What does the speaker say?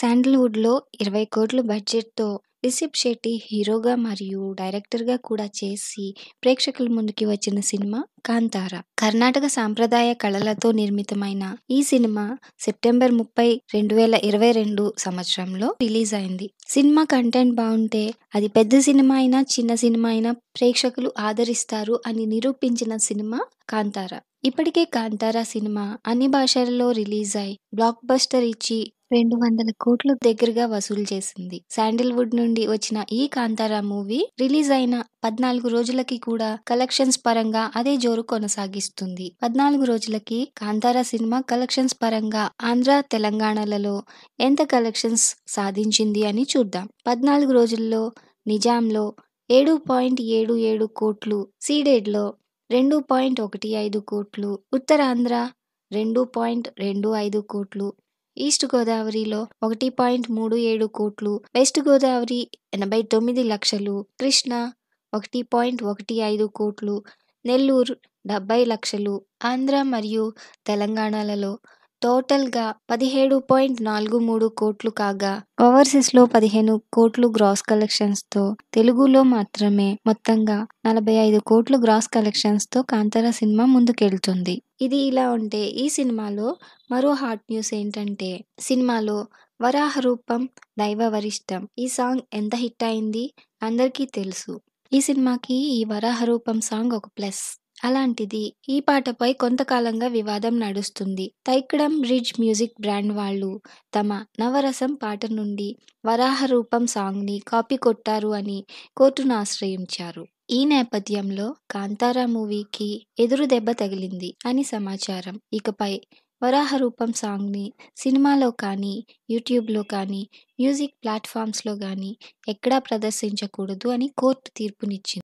శాండల్వుడ్లో ఇరవై కోట్లు బడ్జెట్తో రిషబ్ శెట్టి హీరోగా మరియు డైరెక్టర్గా కూడా చేసి ప్రేక్షకుల ముందుకి వచ్చిన సినిమా కాంతార కర్ణాటక సాంప్రదాయ కళలతో నిర్మితమైన ఈ సినిమా సెప్టెంబర్ ముప్పై రెండు వేల ఇరవై రెండు సంవత్సరంలో రిలీజ్ అయింది సినిమా కంటెంట్ బాగుంటే అది పెద్ద సినిమా అయినా చిన్న సినిమా అయినా ప్రేక్షకులు ఆదరిస్తారు అని నిరూపించిన సినిమా కాంతార ఇప్పటికే కాంతారా సినిమా అన్ని భాషలలో రిలీజ్ అయి బ్లాక్ బస్టర్ ఇచ్చి రెండు వందల కోట్లు దగ్గరగా వసూలు చేసింది శాండిల్వుడ్ నుండి వచ్చిన ఈ కాంతారా మూవీ రిలీజ్ అయిన పద్నాలుగు రోజులకి కూడా కలెక్షన్స్ పరంగా అదే జోరు కొనసాగిస్తుంది పద్నాలుగు రోజులకి కాంతారా సినిమా కలెక్షన్స్ పరంగా ఆంధ్ర తెలంగాణలలో ఎంత కలెక్షన్స్ సాధించింది అని చూద్దాం పద్నాలుగు రోజుల్లో నిజాంలో ఏడు పాయింట్ ఏడు ఏడు కోట్లు సీడెడ్లో రెండు పాయింట్ ఒకటి ఐదు కోట్లు ఉత్తరాంధ్ర రెండు పాయింట్ రెండు ఐదు కోట్లు ఈస్ట్ గోదావరిలో ఒకటి పాయింట్ మూడు ఏడు కోట్లు వెస్ట్ గోదావరి ఎనభై తొమ్మిది లక్షలు కృష్ణా ఒకటి పాయింట్ ఒకటి ఐదు కోట్లు నెల్లూరు డెబ్బై లక్షలు ఆంధ్ర మరియు తెలంగాణలలో టోటల్గా పదిహేడు పాయింట్ నాలుగు మూడు కోట్లు కాగా ఓవర్సీస్లో పదిహేను కోట్లు గ్రాస్ కలెక్షన్స్తో తెలుగులో మాత్రమే మొత్తంగా నలభై ఐదు కోట్లు గ్రాస్ కలెక్షన్స్తో కాంతారా సినిమా ముందుకెళ్తుంది ఇది ఇలా ఉంటే ఈ సినిమాలో మరో హాట్ న్యూస్ ఏంటంటే సినిమాలో వరాహ రూపం దైవ వరిష్టం ఈ సాంగ్ ఎంత హిట్ అయింది అందరికీ తెలుసు ఈ సినిమాకి ఈ వరాహ రూపం సాంగ్ ఒక ప్లస్ అలాంటిది ఈ పాటపై కొంతకాలంగా వివాదం నడుస్తుంది తైక్డమ్ రిడ్జ్ మ్యూజిక్ బ్రాండ్ వాళ్ళు తమ నవరసం పాట నుండి వరాహ రూపం సాంగ్ని కాపీ కొట్టారు అని కోర్టును ఆశ్రయించారు ఈ నేపథ్యంలో కాంతారా మూవీకి ఎదురు దెబ్బ తగిలింది అని సమాచారం ఇకపై వరాహ రూపం సాంగ్ని సినిమాలో కానీ యూట్యూబ్లో కానీ మ్యూజిక్ ప్లాట్ఫామ్స్లో కానీ ఎక్కడా ప్రదర్శించకూడదు అని కోర్టు తీర్పునిచ్చింది